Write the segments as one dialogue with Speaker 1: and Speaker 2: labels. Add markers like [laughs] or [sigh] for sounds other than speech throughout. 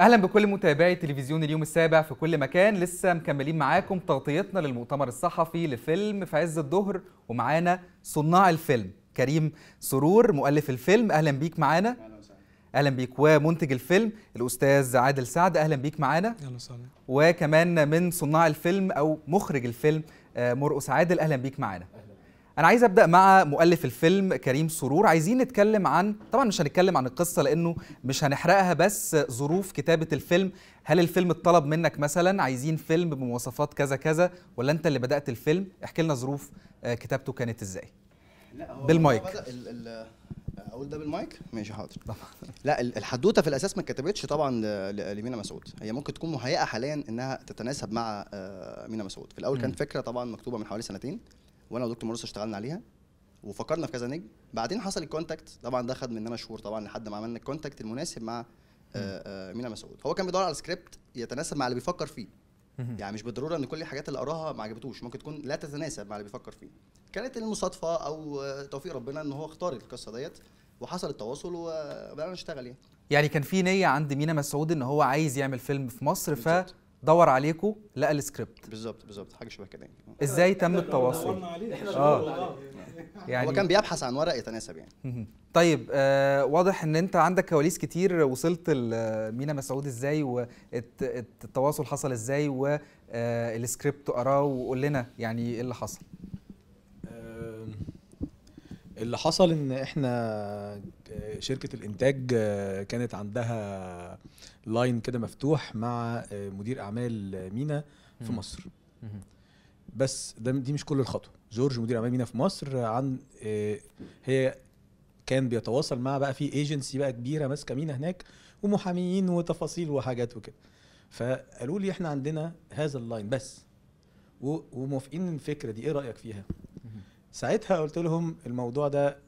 Speaker 1: اهلا بكل متابعي تلفزيون اليوم السابع في كل مكان لسه مكملين معاكم تغطيتنا للمؤتمر الصحفي لفيلم في عز الظهر ومعانا صناع الفيلم كريم سرور مؤلف الفيلم اهلا بيك معانا اهلا بيك ومنتج الفيلم الاستاذ عادل سعد اهلا بيك معانا اهلا وسهلا وكمان من صناع الفيلم او مخرج الفيلم آه، مرقص عادل اهلا بيك معانا أهلا. انا عايز ابدا مع مؤلف الفيلم كريم سرور عايزين نتكلم عن طبعا مش هنتكلم عن القصه لانه مش هنحرقها بس ظروف كتابه الفيلم هل الفيلم اتطلب منك مثلا عايزين فيلم بمواصفات كذا كذا ولا انت اللي بدات الفيلم احكي لنا ظروف آه، كتابته كانت
Speaker 2: ازاي لا هو بالمايك بدأ اقول ده بالمايك ماشي حاضر لا الحدوته في الاساس ما اتكتبتش طبعا لمينا مسعود هي ممكن تكون مهيئه حاليا انها تتناسب مع آه، مينا مسعود في الاول كانت فكره طبعا مكتوبه من حوالي سنتين وانا ودكتور مرسي اشتغلنا عليها وفكرنا في كذا نجم بعدين حصل الكونتاكت طبعا ده خد مننا شهور طبعا لحد ما عملنا الكونتاكت المناسب مع آه، آه، مينا مسعود هو كان بيدور على سكريبت يتناسب مع اللي بيفكر فيه يعني مش بالضروره ان كل الحاجات اللي قراها ما عجبتوش ممكن تكون لا تتناسب مع اللي بيفكر فيه كانت المصادفه او آه، توفيق ربنا ان هو اختار القصه ديت وحصل التواصل وبدانا نشتغل يعني
Speaker 1: يعني كان في نيه عند مينا مسعود ان هو عايز يعمل فيلم في مصر ف دور عليكم لقى السكريبت
Speaker 2: بالظبط بالظبط حاجه شبه كده يعني
Speaker 1: ازاي تم التواصل اه
Speaker 2: يعني هو كان بيبحث عن ورق يتناسب يعني
Speaker 1: طيب آه واضح ان انت عندك كواليس كتير وصلت لمينا مسعود ازاي والتواصل حصل ازاي والسكريبت آه، قراه وقول لنا يعني ايه اللي حصل اللي حصل ان احنا شركه الانتاج
Speaker 3: كانت عندها لاين كده مفتوح مع مدير اعمال مينا في مصر بس ده دي مش كل الخطوه جورج مدير اعمال مينا في مصر عن آه، هي كان بيتواصل مع بقى في ايجنسي بقى كبيره ماسكه مينا هناك ومحاميين وتفاصيل وحاجات وكده فقالوا لي احنا عندنا هذا اللاين بس وموافقين الفكره دي ايه رايك فيها ساعتها قلت لهم الموضوع ده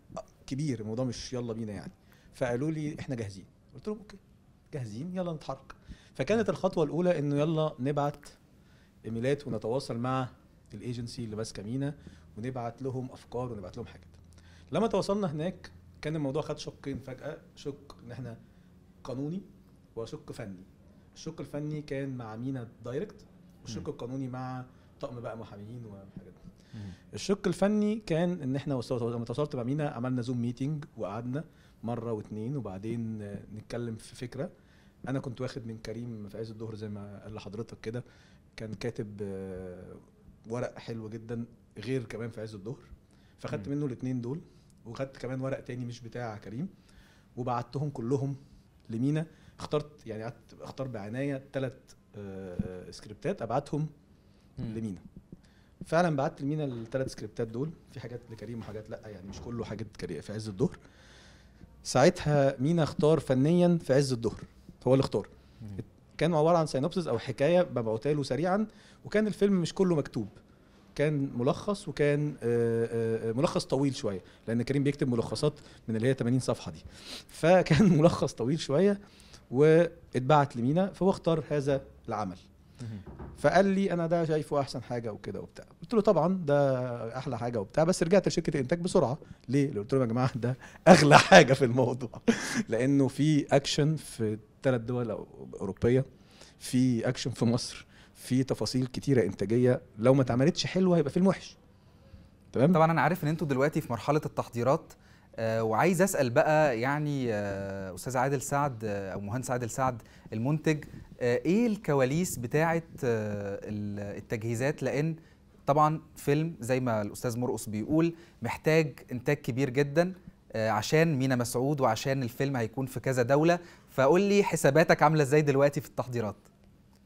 Speaker 3: كبير الموضوع مش يلا بينا يعني فقالوا لي احنا جاهزين قلت لهم اوكي جاهزين يلا نتحرك فكانت الخطوه الاولى انه يلا نبعت ايميلات ونتواصل مع الايجنسي اللي ماسكه مينا ونبعت لهم افكار ونبعت لهم حاجات لما تواصلنا هناك كان الموضوع خد شقين فجاه شق ان احنا قانوني وشق فني الشق الفني كان مع مينا دايركت والشق القانوني مع طقم بقى محاميين وحاجات الشق الفني كان ان احنا لما اتصلت بامينا عملنا زوم ميتنج وقعدنا مره واثنين وبعدين نتكلم في فكره انا كنت واخد من كريم في عز الظهر زي ما قال لحضرتك كده كان كاتب آه، ورق حلو جدا غير كمان في عز الظهر فاخدت منه الاثنين دول وخدت كمان ورق تاني مش بتاع كريم وبعتهم كلهم لمينا اخترت يعني قعدت اختار بعنايه ثلاث آه، آه، سكريبتات ابعتهم لمينا فعلا بعت لمينا الثلاث سكريبتات دول في حاجات لكريم وحاجات لا يعني مش كله حاجات كريم في عز الظهر ساعتها مينا اختار فنيا في عز الظهر هو اللي اختار كان عباره عن سينوبسز او حكايه ببعتها له سريعا وكان الفيلم مش كله مكتوب كان ملخص وكان آه، آه، آه، ملخص طويل شويه لان كريم بيكتب ملخصات من اللي هي 80 صفحه دي فكان [laughs] ملخص طويل شويه واتبعت لمينا فهو اختار هذا العمل فقال لي انا ده شايفه احسن حاجه وكده وبتاع قلت له طبعا ده احلى حاجه وبتاع بس رجعت لشركه الانتاج بسرعه ليه قلت لهم يا جماعه ده اغلى [laughs] حاجه في الموضوع لانه في اكشن في ثلاث دول اوروبيه في اكشن في مصر في تفاصيل كتيره انتاجيه لو ما اتعملتش حلوه هيبقى فيلم وحش
Speaker 1: تمام طبعا انا عارف ان انتوا دلوقتي في مرحله التحضيرات آه، وعايز اسال بقى يعني آه، استاذ عادل سعد آه، او مهندس عادل سعد المنتج ايه الكواليس بتاعه التجهيزات لان طبعا فيلم زي ما الاستاذ مرقص بيقول محتاج انتاج كبير جدا عشان مينا مسعود وعشان الفيلم هيكون في كذا دوله فقول لي حساباتك عامله ازاي دلوقتي في التحضيرات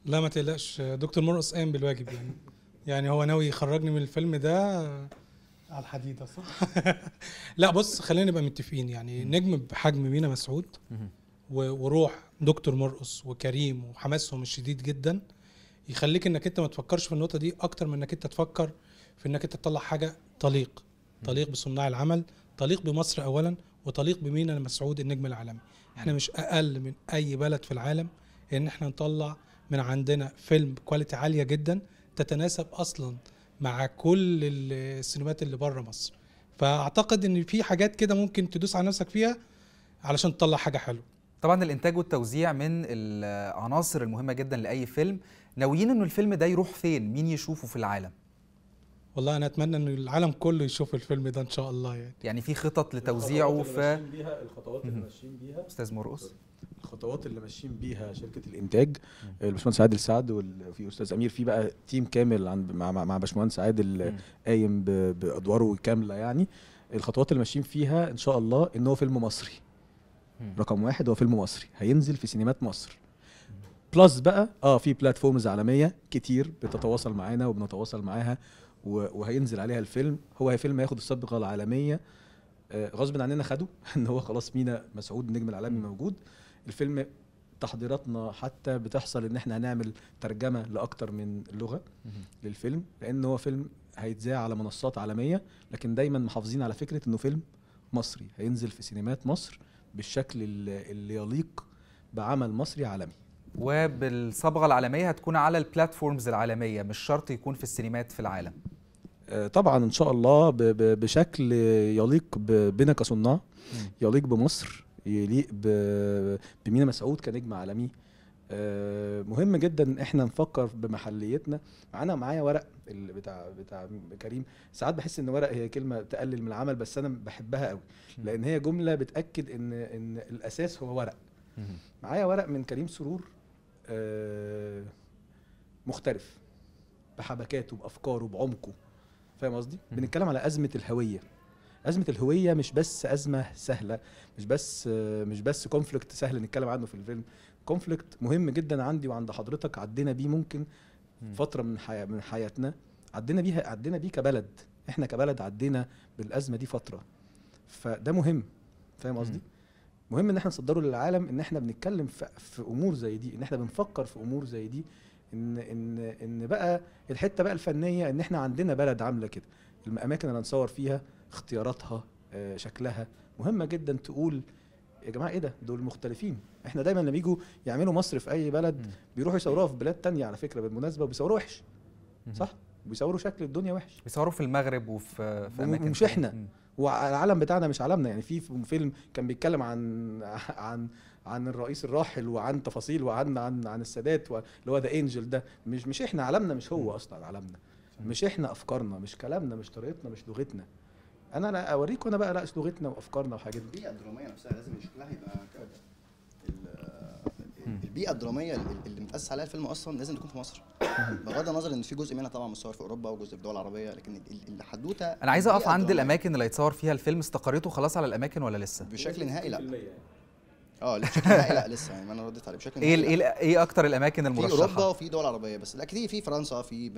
Speaker 4: لا ما تقلقش دكتور مرقص قام بالواجب يعني يعني هو ناوي يخرجني من الفيلم ده على الحديده صح [laughs] لا بص خلينا نبقى متفقين يعني نجم بحجم مينا مسعود وروح دكتور مرقص وكريم وحماسهم الشديد جدا يخليك انك انت ما تفكرش في النقطه دي اكتر من انك انت تفكر في انك انت تطلع حاجه طليق طليق بصناع العمل طليق بمصر اولا وطليق بمينا مسعود النجم العالمي احنا مش اقل من اي بلد في العالم ان احنا نطلع من عندنا فيلم كواليتي عاليه جدا تتناسب اصلا مع كل السينمات اللي بره مصر
Speaker 1: فاعتقد ان في حاجات كده ممكن تدوس على نفسك فيها علشان تطلع حاجه حلوه طبعا الانتاج والتوزيع من العناصر المهمه جدا لاي فيلم ناويين انه الفيلم ده يروح فين مين يشوفه في العالم والله انا اتمنى ان العالم كله يشوف الفيلم ده ان شاء الله يعني يعني في خطط لتوزيعه ف الخطوات اللي ماشيين بيها الخطوات اللي ماشيين بيها استاذ مرقص
Speaker 3: الخطوات اللي ماشيين بيها شركه الانتاج الباشمهندس عادل سعد وفي استاذ امير في بقى تيم كامل عن مع, مع باشمهندس عادل قايم بادواره كامله يعني الخطوات اللي ماشيين فيها ان شاء الله ان هو فيلم مصري رقم واحد هو فيلم مصري هينزل في سينمات مصر بلس بقى اه في بلاتفورمز عالميه كتير بتتواصل معانا وبنتواصل معاها وهينزل عليها الفيلم هو فيلم هياخد الصبغه العالميه آه، غصب عننا خده [laughs] ان هو خلاص مينا مسعود النجم العالمي موجود الفيلم تحضيراتنا حتى بتحصل ان احنا هنعمل ترجمه لاكثر من لغه للفيلم لان هو فيلم هيتذاع على منصات عالميه لكن دايما محافظين على فكره انه فيلم مصري هينزل في سينمات مصر بالشكل اللي يليق بعمل مصري
Speaker 1: عالمي وبالصبغه العالميه هتكون على البلاتفورمز العالميه مش شرط يكون في السينمات في العالم
Speaker 3: آه، طبعا ان شاء الله بشكل يليق بنا كصناع يليق بمصر يليق بمينا مسعود كنجم عالمي آه، مهم جدا ان احنا نفكر بمحليتنا انا معايا ورق اللي بتاع بتاع كريم ساعات بحس ان ورق هي كلمه تقلل من العمل بس انا بحبها قوي لان هي جمله بتاكد ان ان الاساس هو ورق معايا ورق من كريم سرور آه، مختلف بحبكاته بافكاره بعمقه فاهم قصدي بنتكلم على ازمه الهويه ازمه الهويه مش بس ازمه سهله مش بس مش بس كونفليكت سهل نتكلم عنه في الفيلم كونفليكت مهم جدا عندي وعند حضرتك عدينا بيه ممكن فتره من حي... من حياتنا عدينا بيها عدينا بيه كبلد احنا كبلد عدينا بالازمه دي فتره فده مهم فاهم قصدي مهم ان احنا نصدره للعالم ان احنا بنتكلم في, في امور زي دي ان احنا بنفكر في امور زي دي ان ان ان بقى الحته بقى الفنيه ان احنا عندنا بلد عامله كده الاماكن اللي هنصور فيها اختياراتها آه، شكلها مهمه جدا تقول يا جماعه ايه ده دول مختلفين احنا دايما لما يجوا يعملوا مصر في اي بلد بيروحوا يصوروها في بلاد تانية على فكره بالمناسبه وبيصوروا وحش صح بيصوروا شكل الدنيا وحش
Speaker 1: بيصوروا في المغرب وفي في اماكن مش احنا
Speaker 3: والعالم بتاعنا مش عالمنا يعني في فيلم كان بيتكلم عن عن عن الرئيس الراحل وعن تفاصيل وعن عن عن السادات اللي هو ذا انجل ده مش مش احنا عالمنا مش هو اصلا عالمنا مش احنا افكارنا مش كلامنا مش طريقتنا مش لغتنا
Speaker 2: انا لا اوريكم انا بقى لا لغتنا وافكارنا وحاجات دي البيئه الدراميه نفسها لازم شكلها يبقى البيئه الدراميه اللي متاسس عليها الفيلم اصلا لازم تكون في مصر بغض النظر ان في جزء منها طبعا متصور في اوروبا وجزء في الدول العربيه لكن الحدوته انا عايز اقف عند الاماكن
Speaker 1: اللي هيتصور فيها الفيلم استقريتوا خلاص على الاماكن ولا لسه بشكل نهائي لا
Speaker 2: اه لا لسه يعني ما انا رديت عليه بشكل ايه ايه
Speaker 1: ايه اكتر الاماكن المرشحه في اوروبا
Speaker 2: وفي دول عربيه بس اكيد في فرنسا في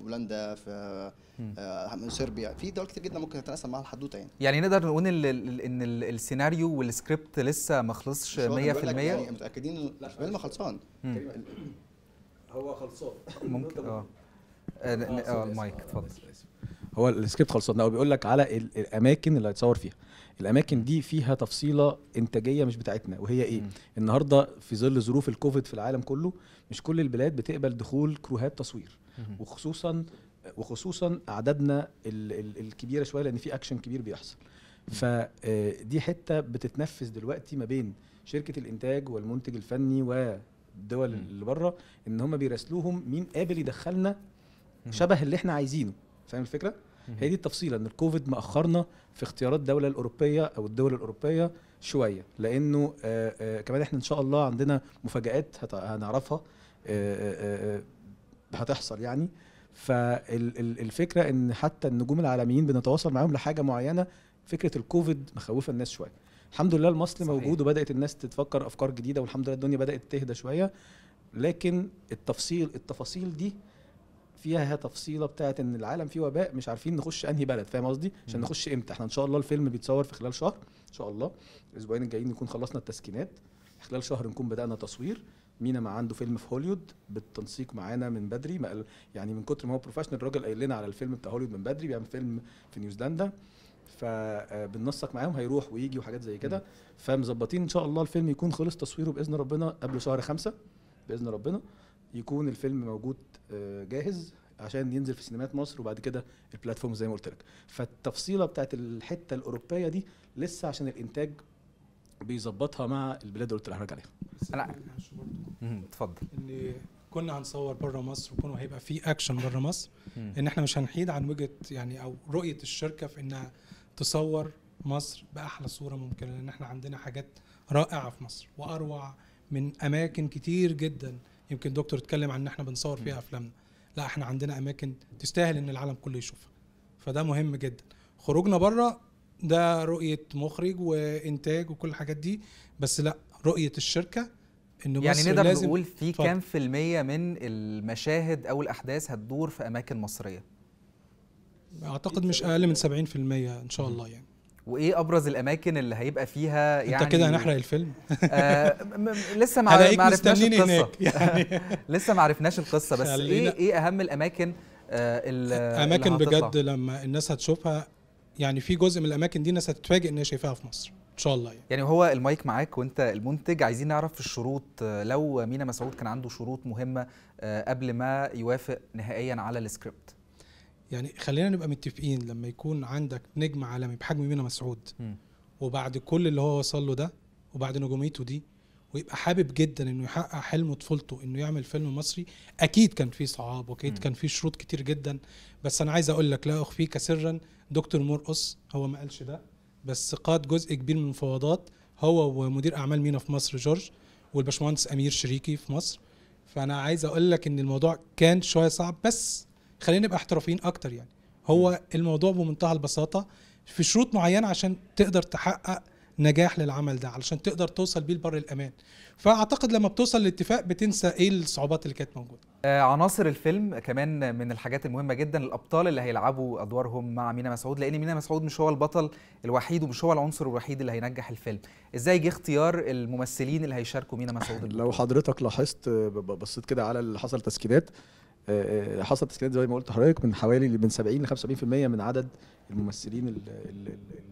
Speaker 2: بولندا في آه صربيا في دول كتير جدا ممكن تتناسب مع الحدوته يعني
Speaker 1: يعني نقدر نقول ان السيناريو والسكريبت لسه ما خلصش 100% يعني
Speaker 2: متاكدين الفيلم خلصان هو خلصان ممكن اه اه مايك
Speaker 1: اتفضل
Speaker 3: هو السكريبت خلصان هو بيقول لك على الاماكن اللي هيتصور فيها الاماكن دي فيها تفصيله انتاجيه مش بتاعتنا وهي ايه م. النهارده في ظل ظروف الكوفيد في العالم كله مش كل البلاد بتقبل دخول كروهات تصوير م. وخصوصا وخصوصا اعدادنا الكبيره شويه لان في اكشن كبير بيحصل فدي آه، حته بتتنفذ دلوقتي ما بين شركه الانتاج والمنتج الفني والدول اللي بره ان هم بيراسلوهم مين قابل يدخلنا شبه اللي احنا عايزينه فاهم الفكره هي دي التفصيله ان الكوفيد مأخرنا في اختيارات الدوله الاوروبيه او الدول الاوروبيه شويه لانه آه، آه، كمان احنا ان شاء الله عندنا مفاجات هنعرفها آه، هتحصل يعني فالفكره ان حتى النجوم العالميين بنتواصل معاهم لحاجه معينه فكره الكوفيد مخوفه الناس شويه الحمد لله المصل صحيح. موجود وبدات الناس تتفكر افكار جديده والحمد لله الدنيا بدات تهدى شويه لكن التفصيل التفاصيل دي فيها تفصيله بتاعت ان العالم فيه وباء مش عارفين نخش انهي بلد فاهم قصدي عشان نخش امتى احنا ان شاء الله الفيلم بيتصور في خلال شهر ان شاء الله الاسبوعين الجايين نكون خلصنا التسكينات خلال شهر نكون بدانا تصوير مينا ما عنده فيلم في هوليوود بالتنسيق معانا من بدري ما قال يعني من كتر ما هو بروفيشنال الراجل قايل لنا على الفيلم بتاع هوليوود من بدري بيعمل فيلم في نيوزيلندا فبننسق آه، معاهم هيروح ويجي وحاجات زي كده فمظبطين ان شاء الله الفيلم يكون خلص تصويره باذن ربنا قبل شهر خمسة باذن ربنا يكون الفيلم موجود آه، جاهز عشان ينزل في سينمات مصر وبعد كده البلاتفورم زي ما قلت لك فالتفصيله بتاعت الحته الاوروبيه دي لسه عشان الانتاج بيظبطها مع البلاد اللي قلت لحضرتك
Speaker 1: عليها انا اتفضل ان
Speaker 4: كنا هنصور بره مصر وكنا هيبقى في اكشن بره مصر ان احنا مش هنحيد عن وجهه يعني او رؤيه الشركه في انها تصور مصر باحلى صوره ممكنه لان احنا عندنا حاجات رائعه في مصر واروع من اماكن كتير جدا يمكن دكتور اتكلم عن ان احنا بنصور فيها افلامنا لا احنا عندنا اماكن تستاهل ان العالم كله يشوفها فده مهم جدا خروجنا بره ده رؤيه مخرج وانتاج وكل الحاجات دي بس لا رؤيه الشركه انه يعني نقدر نقول في كام
Speaker 1: في الميه من المشاهد او الاحداث هتدور في اماكن مصريه
Speaker 4: اعتقد مش اقل من 70% ان شاء
Speaker 1: الله يعني وايه ابرز الاماكن اللي هيبقى فيها يعني انت كده يعني، هنحرق الفيلم آه لسه ما عرفناش القصه يعني [laughs] لسه ما عرفناش القصه بس ايه ايه اهم الاماكن آه اللي اماكن اللي بجد
Speaker 4: لما الناس هتشوفها يعني في جزء من
Speaker 1: الاماكن دي الناس هتتفاجئ ان هي شايفاها في مصر ان شاء الله يعني. يعني هو المايك معاك وانت المنتج عايزين نعرف الشروط آه، لو مينا مسعود كان عنده شروط مهمه آه، قبل ما يوافق نهائيا على السكريبت
Speaker 4: يعني خلينا نبقى متفقين لما يكون عندك نجم عالمي بحجم مينا مسعود وبعد كل اللي هو وصل له ده وبعد نجوميته دي ويبقى حابب جدا انه يحقق حلم طفولته انه يعمل فيلم مصري اكيد كان فيه صعاب واكيد كان فيه شروط كتير جدا بس انا عايز اقول لك لا اخفيك سرا دكتور مرقص هو ما قالش ده بس قاد جزء كبير من المفاوضات هو ومدير اعمال مينا في مصر جورج والباشمهندس امير شريكي في مصر فانا عايز اقول لك ان الموضوع كان شويه صعب بس خلينا نبقى احترافيين اكتر يعني هو الموضوع بمنتهى البساطه في شروط معينه عشان تقدر تحقق نجاح للعمل ده علشان تقدر توصل بيه لبر الامان فاعتقد لما بتوصل للاتفاق بتنسى ايه الصعوبات اللي كانت موجوده
Speaker 1: آه عناصر الفيلم كمان من الحاجات المهمه جدا الابطال اللي هيلعبوا ادوارهم مع مينا مسعود لان مينا مسعود مش هو البطل الوحيد ومش هو العنصر الوحيد اللي هينجح الفيلم ازاي جه اختيار الممثلين اللي هيشاركوا مينا مسعود [laughs] لو
Speaker 3: حضرتك لاحظت بصيت كده على اللي حصل
Speaker 1: تسكينات آه،
Speaker 3: آه، حصل تسكيلات زي ما قلت لحضرتك من حوالي من 70 ل 75% من عدد الممثلين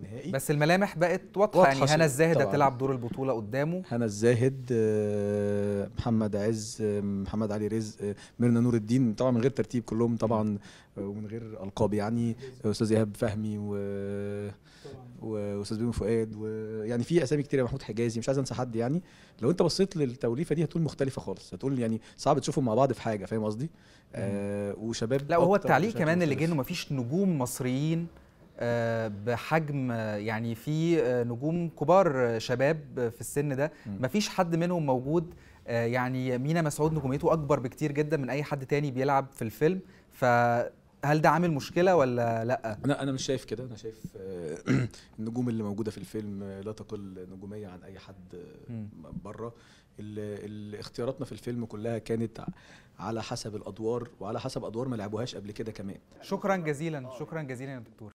Speaker 1: النهائي بس الملامح بقت واضحه, واضحة يعني هنا الزاهد هتلعب دور البطوله قدامه هنا
Speaker 3: الزاهد آه، محمد عز محمد علي رزق ميرنا نور الدين طبعا من غير ترتيب كلهم طبعا ومن غير القاب يعني استاذ ايهاب فهمي و واستاذ بيومي فؤاد ويعني في اسامي كتير محمود حجازي مش عايز انسى حد يعني لو انت بصيت للتوليفه دي هتقول مختلفه خالص هتقول يعني صعب تشوفهم مع بعض في حاجه فاهم قصدي آه وشباب لا وهو التعليق كمان اللي جه
Speaker 1: انه مفيش نجوم مصريين آه بحجم يعني في آه، نجوم كبار آه، شباب في السن ده مفيش حد منهم موجود آه يعني مينا مسعود نجوميته اكبر بكتير جدا من اي حد تاني بيلعب في الفيلم ف هل ده عامل مشكله ولا لا انا
Speaker 3: انا مش شايف كده انا شايف آه، [clears throat] النجوم اللي موجوده في الفيلم لا تقل نجوميه عن اي حد آه، بره اختياراتنا في الفيلم كلها كانت على حسب الادوار وعلى حسب ادوار ما لعبوهاش قبل كده كمان شكرا جزيلا شكرا جزيلا يا دكتور